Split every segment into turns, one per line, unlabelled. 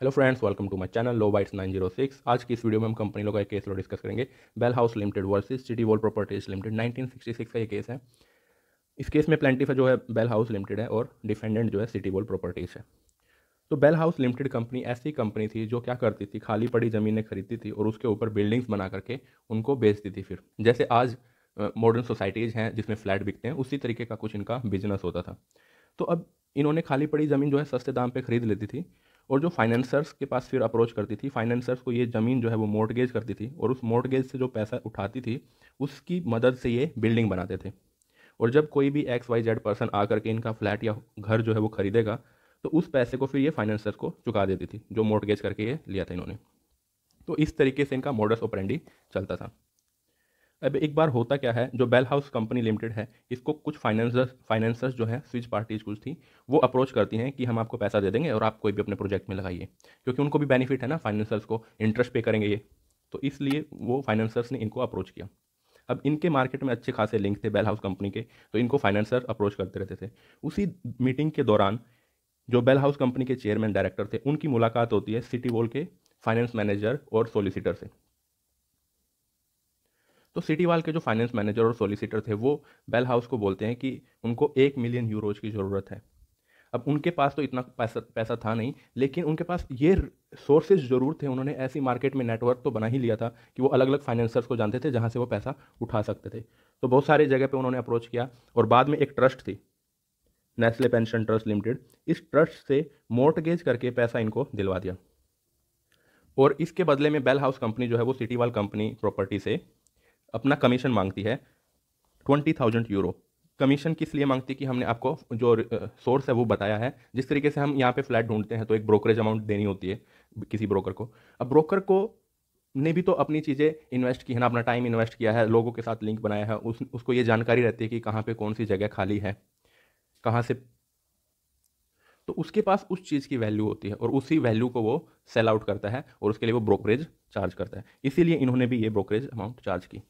Hello friends welcome to my channel law bytes 906 आज की इस वीडियो में हम कंपनी लोग का एक केस लो डिस्कस करेंगे Bell House limited versus City Wall properties limited 1966 का ये केस है इस केस में प्लेंटिफ जो है बेल हाउस लिमिटेड है और डिफेंडेंट जो है सिटी वॉल प्रॉपर्टीज है तो बेल हाउस लिमिटेड कंपनी ऐसी कंपनी थी जो क्या करती थी खाली पड़ी ज़मीनें खरीदती थी और उसके ऊपर बिल्डिंग्स बना करके उनको बेचती थी फिर जैसे आज मॉडर्न सोसाइटीज़ हैं जिसमें फ्लैट बिकते हैं उसी तरीके का कुछ इनका बिजनेस होता था तो अब इन्होंने खाली पड़ी ज़मीन जो है सस्ते दाम पर खरीद लेती थी और जो फाइनेंसर्स के पास फिर अप्रोच करती थी फाइनेंसर्स को ये ज़मीन जो है वो मोर्टगेज करती थी और उस मोर्टगेज से जो पैसा उठाती थी उसकी मदद से ये बिल्डिंग बनाते थे और जब कोई भी एक्स वाई जेड पर्सन आ के इनका फ्लैट या घर जो है वो खरीदेगा तो उस पैसे को फिर ये फाइनेंसर्स को चुका देती थी जो मोर्टगेज करके ये लिया था इन्होंने तो इस तरीके से इनका मॉडर्स ऑपरेंडी चलता था अब एक बार होता क्या है जो बेल हाउस कंपनी लिमिटेड है इसको कुछ फाइनेंसर्स फाइनेंसर्स जो है स्विच पार्टीज कुछ थी वो अप्रोच करती हैं कि हम आपको पैसा दे देंगे और आप कोई भी अपने प्रोजेक्ट में लगाइए क्योंकि उनको भी बेनिफिट है ना फाइनेंसर्स को इंटरेस्ट पे करेंगे ये तो इसलिए वो फाइनेंसर्स ने इनको अप्रोच किया अब इनके मार्केट में अच्छे खासे लिंक थे बेल हाउस कंपनी के तो इनको फाइनेंसर अप्रोच करते रहते थे उसी मीटिंग के दौरान जो बेल हाउस कंपनी के चेयरमैन डायरेक्टर थे उनकी मुलाकात होती है सिटी वॉल के फाइनेंस मैनेजर और सोलिसिटर से तो सिटी वाल के जो फाइनेंस मैनेजर और सोलिसिटर थे वो बेल हाउस को बोलते हैं कि उनको एक मिलियन यूरोज की ज़रूरत है अब उनके पास तो इतना पैसा पैसा था नहीं लेकिन उनके पास ये सोर्सेज ज़रूर थे उन्होंने ऐसी मार्केट में नेटवर्क तो बना ही लिया था कि वो अलग अलग फाइनेंसर्स को जानते थे जहाँ से वो पैसा उठा सकते थे तो बहुत सारी जगह पर उन्होंने अप्रोच किया और बाद में एक ट्रस्ट थी नेस्ले पेंशन ट्रस्ट लिमिटेड इस ट्रस्ट से मोर्टगेज करके पैसा इनको दिलवा दिया और इसके बदले में बेल हाउस कंपनी जो है वो सिटी वाल कंपनी प्रॉपर्टी से अपना कमीशन मांगती है ट्वेंटी थाउजेंड यूरो कमीशन किस लिए मांगती है कि हमने आपको जो सोर्स है वो बताया है जिस तरीके से हम यहाँ पे फ्लैट ढूंढते हैं तो एक ब्रोकरेज अमाउंट देनी होती है किसी ब्रोकर को अब ब्रोकर को ने भी तो अपनी चीज़ें इन्वेस्ट की है ना अपना टाइम इन्वेस्ट किया है लोगों के साथ लिंक बनाया है उस उसको ये जानकारी रहती है कि कहाँ पे कौन सी जगह खाली है कहाँ से तो उसके पास उस चीज़ की वैल्यू होती है और उसी वैल्यू को वो सेल आउट करता है और उसके लिए वो ब्रोकरेज चार्ज करता है इसीलिए इन्होंने भी ये ब्रोकरेज अमाउंट चार्ज की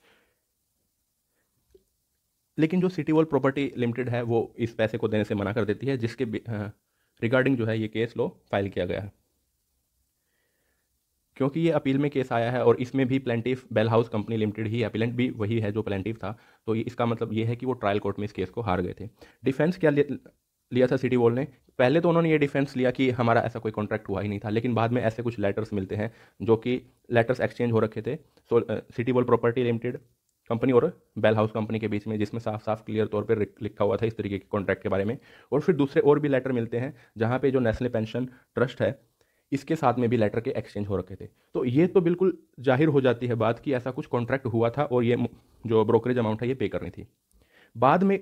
लेकिन जो सिटी वॉल प्रॉपर्टी लिमिटेड है वो इस पैसे को देने से मना कर देती है जिसके रिगार्डिंग हाँ, जो है ये केस लो फाइल किया गया है क्योंकि ये अपील में केस आया है और इसमें भी plaintiff Bell House company limited ही अपीलेंट भी वही है जो प्लेंटिव था तो इसका मतलब ये है कि वो ट्रायल कोर्ट में इस केस को हार गए थे डिफेंस क्या लिया था सिटी वॉल ने पहले तो उन्होंने ये डिफेंस लिया कि हमारा ऐसा कोई कॉन्ट्रैक्ट हुआ ही नहीं था लेकिन बाद में ऐसे कुछ लेटर्स मिलते हैं जो कि लेटर्स एक्सचेंज हो रखे थे so City Wall property limited company और बेल हाउस कंपनी के बीच में जिसमें साफ साफ क्लियर तौर पर लिखा हुआ था इस तरीके के कॉन्ट्रैक्ट के बारे में और फिर दूसरे और भी लेटर मिलते हैं जहाँ पे जो नेशनल पेंशन ट्रस्ट है इसके साथ में भी लेटर के एक्सचेंज हो रखे थे तो ये तो बिल्कुल जाहिर हो जाती है बात कि ऐसा कुछ कॉन्ट्रैक्ट हुआ था और ये जो ब्रोकरेज अमाउंट है ये पे करनी थी बाद में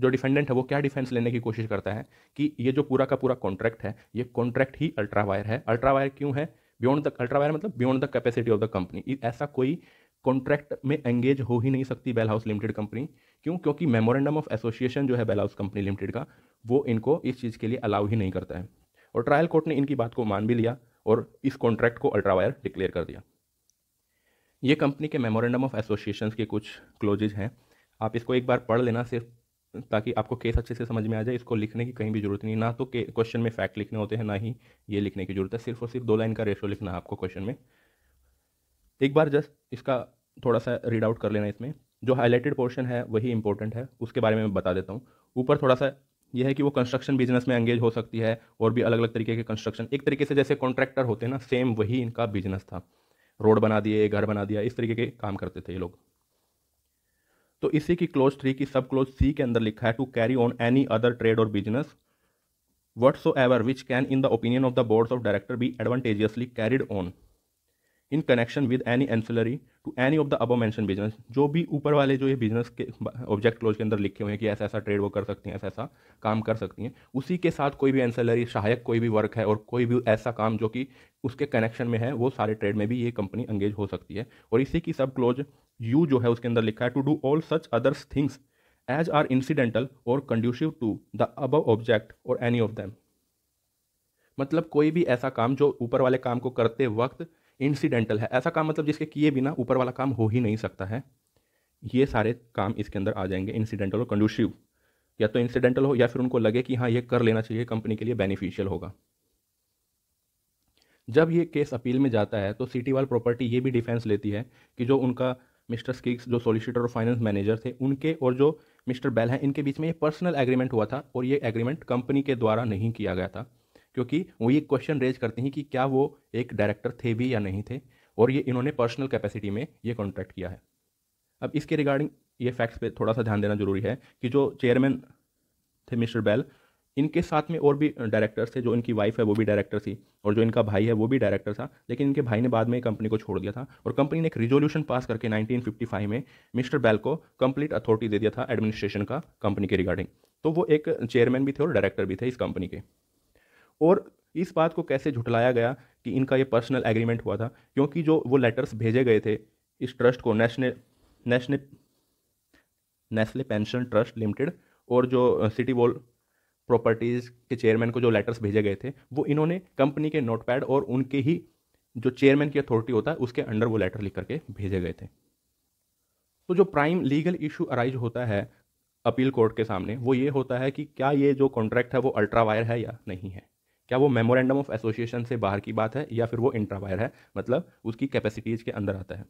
जो डिफेंडेंट है वो क्या डिफेंस लेने की कोशिश करता है कि ये जो पूरा का पूरा कॉन्ट्रैक्ट है ये कॉन्ट्रैक्ट ही अल्ट्रावायर है अल्ट्रावायर क्यों है बियॉन्ड द अल्ट्रावायर मतलब beyond the capacity of the company ऐसा कोई कॉन्ट्रैक्ट में एंगेज हो ही नहीं सकती बेल हाउस लिमिटेड कंपनी क्यों क्योंकि मेमोरेंडम ऑफ एसोसिएशन जो है बेल हाउस कंपनी लिमिटेड का वो इनको इस चीज़ के लिए अलाउ ही नहीं करता है और ट्रायल कोर्ट ने इनकी बात को मान भी लिया और इस कॉन्ट्रैक्ट को अल्ट्रावायर डिक्लेयर कर दिया ये कंपनी के मेमोरेंडम ऑफ एसोसिएशन के कुछ क्लोजेज हैं आप इसको एक बार पढ़ लेना सिर्फ ताकि आपको केस अच्छे से समझ में आ जाए इसको लिखने की कहीं भी जरूरत नहीं ना तो क्वेश्चन में फैक्ट लिखने होते हैं ना ही ये लिखने की जरूरत है सिर्फ और सिर्फ दो लाइन का रेशो लिखना है आपको क्वेश्चन में एक बार जस्ट इसका थोड़ा सा रीड आउट कर लेना इसमें जो हाईलाइटेड पोर्शन है वही इंपॉर्टेंट है उसके बारे में मैं बता देता हूँ ऊपर थोड़ा सा यह है कि वो कंस्ट्रक्शन बिजनेस में एंगेज हो सकती है और भी अलग अलग तरीके के कंस्ट्रक्शन एक तरीके से जैसे कॉन्ट्रैक्टर होते हैं ना सेम वही इनका बिजनेस था रोड बना दिए घर बना दिया इस तरीके के काम करते थे ये लोग तो इसी की क्लोज थ्री की सब क्लोज सी के अंदर लिखा है to carry on any other trade और business whatsoever which can in the opinion of the boards of director be advantageously carried on in connection with any ancillary to any of the above mentioned business जो भी ऊपर वाले जो ये business के object close के अंदर लिखे हुए हैं कि ऐसा ऐसा ट्रेड वो कर सकती हैं ऐसा ऐसा काम कर सकती हैं उसी के साथ कोई भी एंसिलरी सहायक कोई भी वर्क है और कोई भी ऐसा काम जो कि उसके कनेक्शन में है वो सारे ट्रेड में भी ये कंपनी एंगेज हो सकती है और इसी की सब क्लोज यू जो है उसके अंदर लिखा है to do all such others things as are incidental और conducive to the above object और एनी ऑफ दैम मतलब कोई भी ऐसा काम जो ऊपर वाले काम को करते वक्त इंसिडेंटल है ऐसा काम मतलब जिसके किए बिना ऊपर वाला काम हो ही नहीं सकता है ये सारे काम इसके अंदर आ जाएंगे इंसिडेंटल और कंडूसिव या तो इंसिडेंटल हो या फिर उनको लगे कि हाँ ये कर लेना चाहिए कंपनी के लिए बेनिफिशियल होगा जब ये केस अपील में जाता है तो सिटी वाल प्रॉपर्टी ये भी डिफेंस लेती है कि जो उनका मिस्टर स्किक्स जो सॉलिसिटर और फाइनेंस मैनेजर थे उनके और जो मिस्टर बेल हैं इनके बीच में ये पर्सनल एग्रीमेंट हुआ था और ये एग्रीमेंट कंपनी के द्वारा नहीं किया गया था क्योंकि वो ये क्वेश्चन रेज करते हैं कि क्या वो एक डायरेक्टर थे भी या नहीं थे और ये इन्होंने पर्सनल कैपेसिटी में ये कॉन्ट्रैक्ट किया है अब इसके रिगार्डिंग ये फैक्ट्स पे थोड़ा सा ध्यान देना जरूरी है कि जो चेयरमैन थे मिस्टर बैल इनके साथ में और भी डायरेक्टर्स थे जो इनकी वाइफ है वो भी डायरेक्टर थी और जो इनका भाई है वो भी डायरेक्टर था लेकिन इनके भाई ने बाद में कंपनी को छोड़ दिया था और कंपनी ने एक रिजोल्यूशन पास करके 1955 में मिस्टर बैल को कंप्लीट अथॉरिटी दे दिया था एडमिनिस्ट्रेशन का कंपनी के रिगार्डिंग तो वो एक चेयरमैन भी थे और डायरेक्टर भी थे इस कंपनी के और इस बात को कैसे झुटलाया गया कि इनका ये पर्सनल एग्रीमेंट हुआ था क्योंकि जो वो लेटर्स भेजे गए थे इस ट्रस्ट को national national Nestle pension trust limited और जो सिटी वॉल प्रॉपर्टीज़ के चेयरमैन को जो लेटर्स भेजे गए थे वो इन्होंने कंपनी के नोटपैड और उनके ही जो चेयरमैन की अथॉरिटी होता है उसके अंडर वो लेटर लिख करके भेजे गए थे तो जो प्राइम लीगल इशू अराइज होता है अपील कोर्ट के सामने वो ये होता है कि क्या ये जो कॉन्ट्रैक्ट है वो अल्ट्रा वायर है या नहीं है क्या वो मेमोरेंडम ऑफ एसोसिएशन से बाहर की बात है या फिर वो इंट्रावायर है मतलब उसकी कैपेसिटीज के अंदर आता है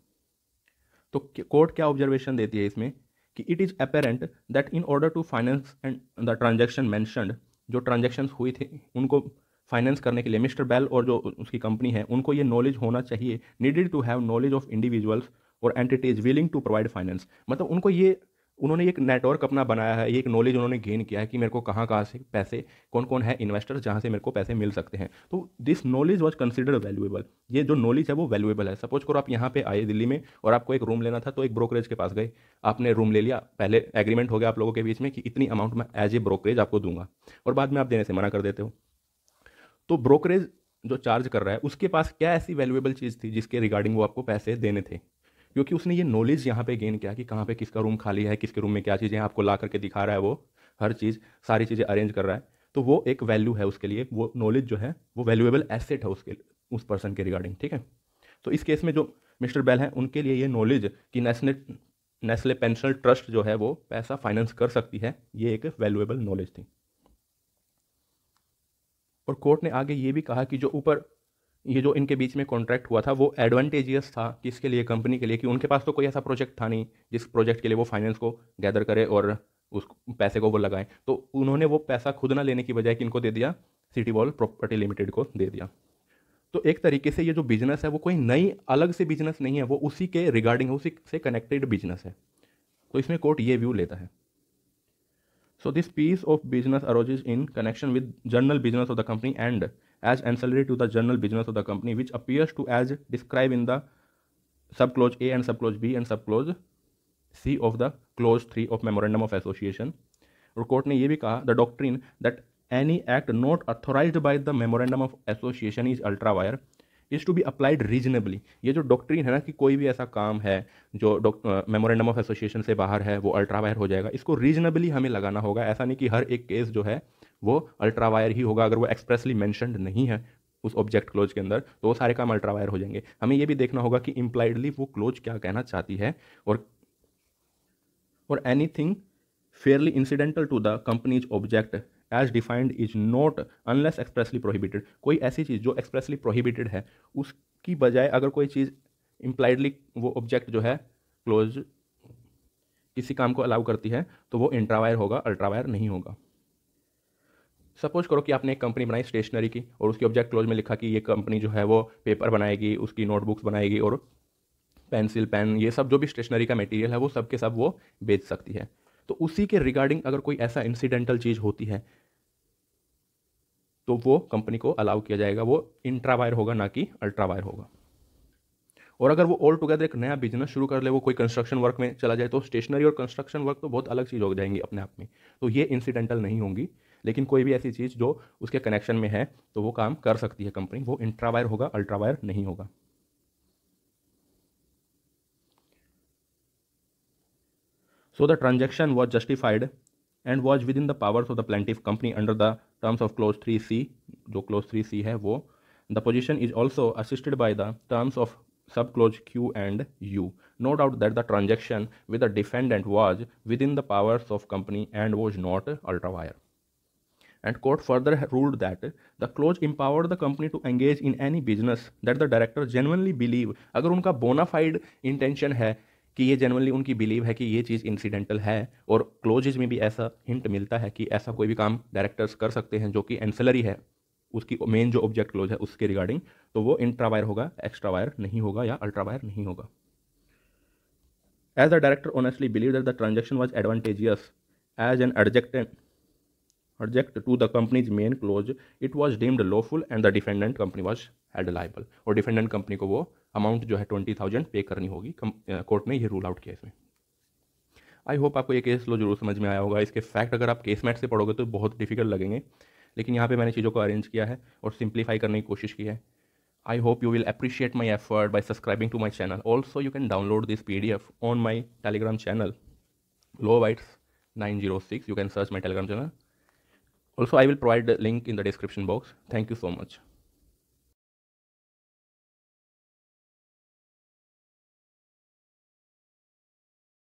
तो कोर्ट क्या ऑब्जर्वेशन देती है इसमें कि it is apparent that in order to finance and the transaction mentioned जो ट्रांजेक्शन हुई थी उनको फाइनेंस करने के लिए मिस्टर बेल और जो उसकी कंपनी है उनको ये नॉलेज होना चाहिए needed to have knowledge of individuals और entities willing to provide finance मतलब उनको ये उन्होंने एक नेटवर्क अपना बनाया है एक नॉलेज उन्होंने गेन किया है कि मेरे को कहाँ कहाँ से पैसे कौन कौन है इन्वेस्टर जहाँ से मेरे को पैसे मिल सकते हैं तो this knowledge was consider valuable ये जो नॉलेज है वो वैल्यूएबल है सपोज करो आप यहाँ पे आए दिल्ली में और आपको एक रूम लेना था तो एक ब्रोकरेज के पास गए आपने रूम ले लिया पहले एग्रीमेंट हो गया आप लोगों के बीच में कि इतनी अमाउंट मैं एज ए ब्रोकरेज आपको दूंगा और बाद में आप देने से मना कर देते हो तो ब्रोकरेज जो चार्ज कर रहा है उसके पास क्या ऐसी वैल्यूएबल चीज़ थी जिसके रिगार्डिंग वो आपको पैसे देने थे क्योंकि उसने ये नॉलेज यहाँ पे गेन किया कि कहाँ पे किसका रूम खाली है किसके रूम में क्या चीज़ें आपको ला करके दिखा रहा है वो हर चीज़ सारी चीज़ें अरेंज कर रहा है तो वो एक वैल्यू है उसके लिए वो नॉलेज जो है वो वैल्यूएबल एसेट है उसके उस पर्सन के रिगार्डिंग ठीक है तो इस केस में जो मिस्टर बेल हैं उनके लिए ये नॉलेज कि नेशनल नेस्ले पेंशनल ट्रस्ट जो है वो पैसा फाइनेंस कर सकती है ये एक वैल्यूएबल नॉलेज थी और कोर्ट ने आगे ये भी कहा कि जो ऊपर ये जो इनके बीच में कॉन्ट्रैक्ट हुआ था वो एडवांटेजियस था किसके लिए कंपनी के लिए कि उनके पास तो कोई ऐसा प्रोजेक्ट था नहीं जिस प्रोजेक्ट के लिए वो फाइनेंस को गैदर करे और उस पैसे को वो लगाएं तो उन्होंने वो पैसा खुद ना लेने की बजाय कि इनको दे दिया सिटी वॉल प्रॉपर्टी लिमिटेड को दे दिया तो एक तरीके से ये जो बिज़नेस है वो कोई नई अलग से बिज़नेस नहीं है वो उसी के रिगार्डिंग उसी से कनेक्टेड बिजनेस है तो इसमें कोर्ट ये व्यू लेता है So this piece of business arises in connection with general business of the company and as ancillary to the general business of the company which appears to as described in the subclause A and subclause B and subclause C of the clause 3 of memorandum of association और court ने ये भी कहा the doctrine that any act not authorise by the memorandum of association is ultra vires is to be applied reasonably ये जो doctrine है ना कि कोई भी ऐसा काम है जो मेमोरेंडम ऑफ एसोसिएशन से बाहर है वो अल्ट्रा वायर हो जाएगा इसको रीजनेबली हमें लगाना होगा ऐसा नहीं कि हर एक केस जो है वो अल्ट्रा वायर ही होगा अगर वो एक्सप्रेसली मैंशनड नहीं है उस ऑब्जेक्ट क्लोज के अंदर तो वो सारे काम अल्ट्रा वायर हो जाएंगे हमें ये भी देखना होगा कि इम्प्लाइडली वो क्लोज क्या कहना चाहती है और और anything fairly incidental to the company's object as defined is not unless expressly prohibited कोई ऐसी चीज़ जो एक्सप्रेसली प्रोहिबिटेड है उसकी बजाय अगर कोई चीज़ इम्प्लाइडली वो ऑब्जेक्ट जो है क्लोज किसी काम को अलाउ करती है तो वो इंट्रावायर होगा अल्ट्रावायर नहीं होगा सपोज करो कि आपने एक कंपनी बनाई स्टेशनरी की और उसकी ऑब्जेक्ट क्लोज में लिखा कि ये कंपनी जो है वो पेपर बनाएगी उसकी नोटबुक्स बनाएगी और पेंसिल पेन ये सब जो भी स्टेशनरी का मटेरियल है वो सब के सब वो बेच सकती है तो उसी के रिगार्डिंग अगर कोई ऐसा इंसिडेंटल चीज़ होती है तो वो कंपनी को अलाउ किया जाएगा वो इंट्रावायर होगा ना कि अल्ट्रावायर होगा और अगर वो ऑल टुगेदर एक नया बिजनेस शुरू कर ले वो कोई कंस्ट्रक्शन वर्क में चला जाए तो स्टेशनरी और कंस्ट्रक्शन वर्क तो बहुत अलग चीज़ हो जाएंगी अपने आप में तो ये इंसिडेंटल नहीं होंगी लेकिन कोई भी ऐसी चीज़ जो उसके कनेक्शन में है तो वो काम कर सकती है कंपनी वो इंट्रावायर होगा अल्ट्रावायर नहीं होगा So the transaction was justified and was within the powers of the plaintiff company under the terms of clause 3c जो clause 3c है वो the position is also assisted by the terms of subclause q and u no doubt that the transaction with the defendant was within the powers of company and was not ultra vires. and court further ruled that the clause empowered the company to engage in any business that the director genuinely believe अगर उनका bona fide intention है कि ये generally उनकी believe है कि ये चीज़ incidental है और क्लोजेज में भी ऐसा हिंट मिलता है कि ऐसा कोई भी काम डायरेक्टर्स कर सकते हैं जो कि एंसलरी है उसकी मेन जो ऑब्जेक्ट क्लोज है उसके रिगार्डिंग तो वो इंट्रा वायर होगा एक्स्ट्रा वायर नहीं होगा या अल्ट्रा वायर नहीं होगा as a director honestly believe that the transaction was advantageous as an adjected object to the company's main clause it was deemed lawful and the defendant company was held liable और defendant company को वो amount जो है twenty thousand पे करनी होगी court ने ये रूल आउट किया इसमें आई होप आपको ये केस लो जरूर समझ में आया होगा इसके फैक्ट अगर आप केस मैट से पढ़ोगे तो बहुत डिफिकल्ट लगेंगे लेकिन यहाँ पे मैंने चीज़ों को अरेंज किया है और सिंप्लीफाई करने की कोशिश की है I hope you will appreciate my effort by subscribing to my channel also you can download this P D F on my Telegram channel law wits nine zero six you can search my Telegram channel Also, I will provide the link in the description box. Thank you so much.